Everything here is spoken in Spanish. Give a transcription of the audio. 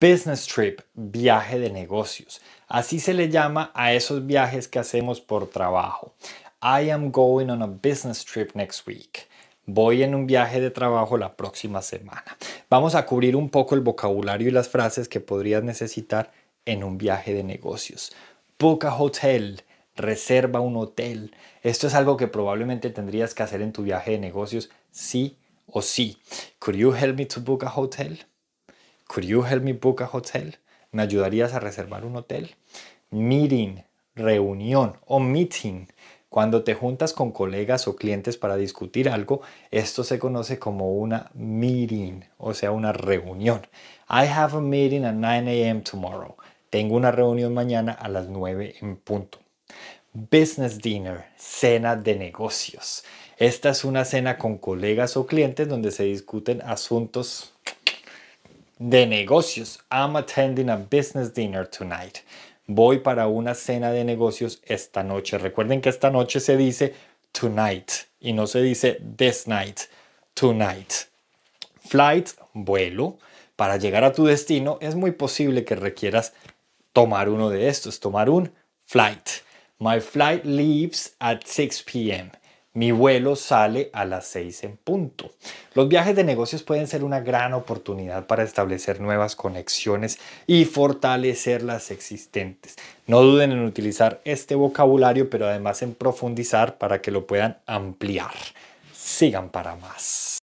Business trip, viaje de negocios. Así se le llama a esos viajes que hacemos por trabajo. I am going on a business trip next week. Voy en un viaje de trabajo la próxima semana. Vamos a cubrir un poco el vocabulario y las frases que podrías necesitar en un viaje de negocios. Book a hotel, reserva un hotel. Esto es algo que probablemente tendrías que hacer en tu viaje de negocios, sí o sí. Could you help me to book a hotel? Could you help me book a hotel? ¿Me ayudarías a reservar un hotel? Meeting, reunión o meeting. Cuando te juntas con colegas o clientes para discutir algo, esto se conoce como una meeting, o sea, una reunión. I have a meeting at 9 a.m. tomorrow. Tengo una reunión mañana a las 9 en punto. Business dinner, cena de negocios. Esta es una cena con colegas o clientes donde se discuten asuntos de negocios. I'm attending a business dinner tonight. Voy para una cena de negocios esta noche. Recuerden que esta noche se dice tonight y no se dice this night, tonight. Flight, vuelo. Para llegar a tu destino es muy posible que requieras tomar uno de estos, tomar un flight. My flight leaves at 6 p.m. Mi vuelo sale a las 6 en punto. Los viajes de negocios pueden ser una gran oportunidad para establecer nuevas conexiones y fortalecer las existentes. No duden en utilizar este vocabulario, pero además en profundizar para que lo puedan ampliar. Sigan para más.